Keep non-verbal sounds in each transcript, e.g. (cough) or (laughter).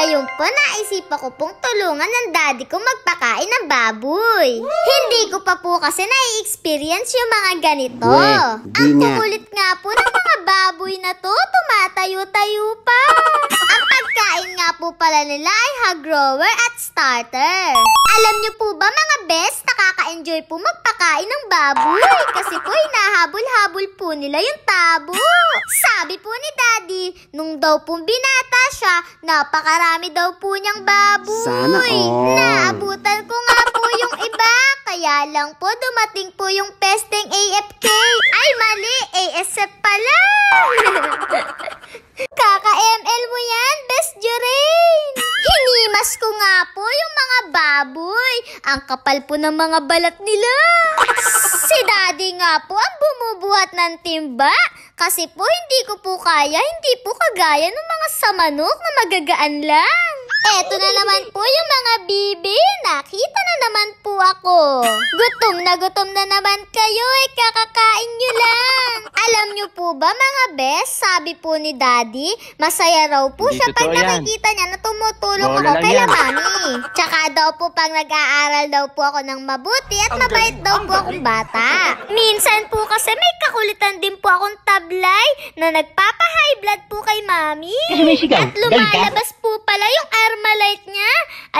Gayon po naisip ako pong tulungan ng daddy ko magpakain ng baboy. Woo! Hindi ko pa po kasi na experience yung mga ganito. Weh, Ang kukulit nga po ng mga baboy na to, tumatayo-tayo pa pala nila ay hog rower at starter. Alam niyo po ba mga best, nakaka-enjoy po magpakain ng baboy kasi po nahabol habol po nila yung tabo. Sabi po ni Daddy, nung daw pong binata siya, napakarami daw po niyang baboy. Sana all. Naabutan ko nga po yung iba, kaya lang po dumating po yung pesting AFK. Ay mali, ASFP Diyos ko nga po, yung mga baboy. Ang kapal po ng mga balat nila. Si daddy nga po ang bumubuhat ng timba. Kasi po hindi ko po kaya, hindi po kagaya ng mga samanok na magagaan lang. Eto na naman po yung mga ako. Gutom na gutom na naman kayo eh, kakakain nyo lang. Alam nyo po ba mga best, sabi po ni daddy, masaya raw po Hindi siya pag nakikita yan. niya na tumutulong ako kay yan. mami. Tsaka daw po pag nag-aaral daw po ako ng mabuti at ang mabait daw po akong bata. Minsan po kasi may kakulitan din po akong tablay na nagpapa-high blood po kay mami. At lumalabas po pala yung armalite niya.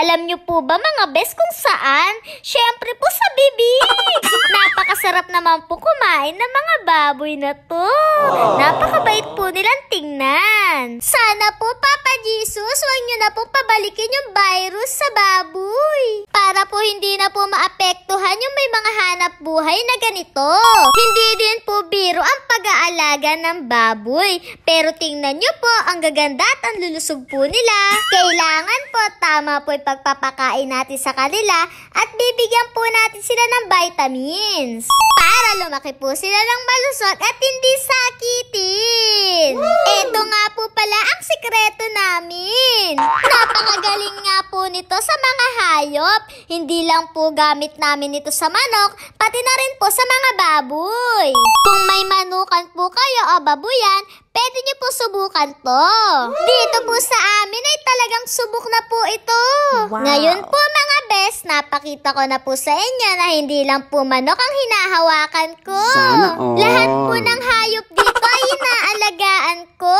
Alam nyo po ba mga best kung saan? Siyempre po sa bibig! (laughs) Napakasarap naman po kumain ng mga baboy na to. Napakabait po nilang tingnan. Sana po Papa Jesus, huwag nyo na po pabalikin yung virus sa baboy. Para po hindi na po maapektuhan yung may mga hanap buhay na ganito. Hindi din po alaga ng baboy. Pero tingnan nyo po, ang gaganda at ang lulusog po nila. Kailangan po, tama po pagpapakain natin sa kanila at bibigyan po natin sila ng vitamins para lumaki po sila ng malusog at hindi sakitin. ito sa mga hayop. Hindi lang po gamit namin ito sa manok, pati na rin po sa mga baboy. Kung may manukan po kayo o babuyan, pwede niyo po subukan to. Dito po sa amin ay talagang subok na po ito. Wow. Ngayon po mga bes, napakita ko na po sa inyo na hindi lang po manok ang hinahawakan ko. Lahat po ng hayop dito ay inaalagaan ko.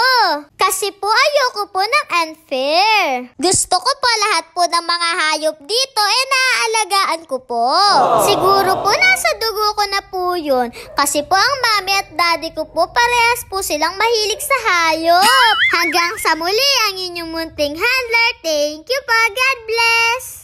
Kasi po ayoko po ng unfair. Gusto ko po lahat po ng mga hayop dito eh naaalagaan ko po. Aww. Oh. Siguro po nasa dugo ko na po yun. Kasi po ang mami at daddy ko po parehas po silang mahilig sa hayop. (laughs) Hanggang sa muli ang inyong munting handler. Thank you po. God bless.